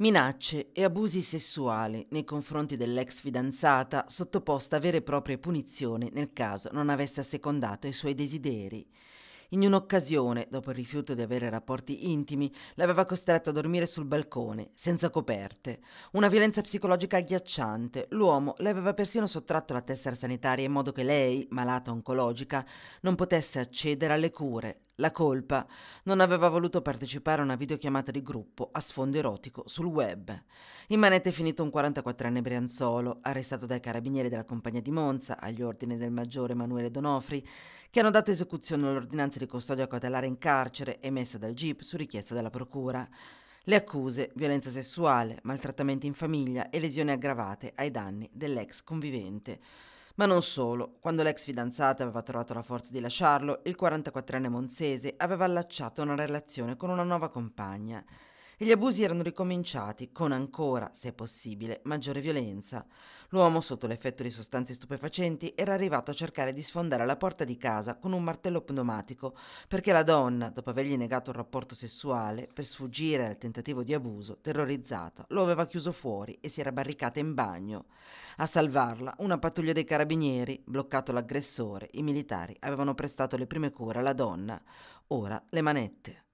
Minacce e abusi sessuali nei confronti dell'ex fidanzata sottoposta a vere e proprie punizioni nel caso non avesse assecondato i suoi desideri. In un'occasione, dopo il rifiuto di avere rapporti intimi, l'aveva costretto a dormire sul balcone, senza coperte. Una violenza psicologica agghiacciante. L'uomo le aveva persino sottratto la tessera sanitaria in modo che lei, malata oncologica, non potesse accedere alle cure. La colpa non aveva voluto partecipare a una videochiamata di gruppo a sfondo erotico sul web. In manette è finito un 44enne brianzolo, arrestato dai carabinieri della compagnia di Monza agli ordini del maggiore Emanuele Donofri, che hanno dato esecuzione all'ordinanza di custodia cautelare in carcere emessa dal GIP su richiesta della procura. Le accuse, violenza sessuale, maltrattamenti in famiglia e lesioni aggravate ai danni dell'ex convivente. Ma non solo, quando l'ex fidanzata aveva trovato la forza di lasciarlo, il 44enne monsese aveva allacciato una relazione con una nuova compagna e gli abusi erano ricominciati con ancora, se possibile, maggiore violenza. L'uomo, sotto l'effetto di sostanze stupefacenti, era arrivato a cercare di sfondare la porta di casa con un martello pneumatico perché la donna, dopo avergli negato un rapporto sessuale, per sfuggire al tentativo di abuso, terrorizzata, lo aveva chiuso fuori e si era barricata in bagno. A salvarla, una pattuglia dei carabinieri, bloccato l'aggressore, i militari avevano prestato le prime cure alla donna. Ora le manette.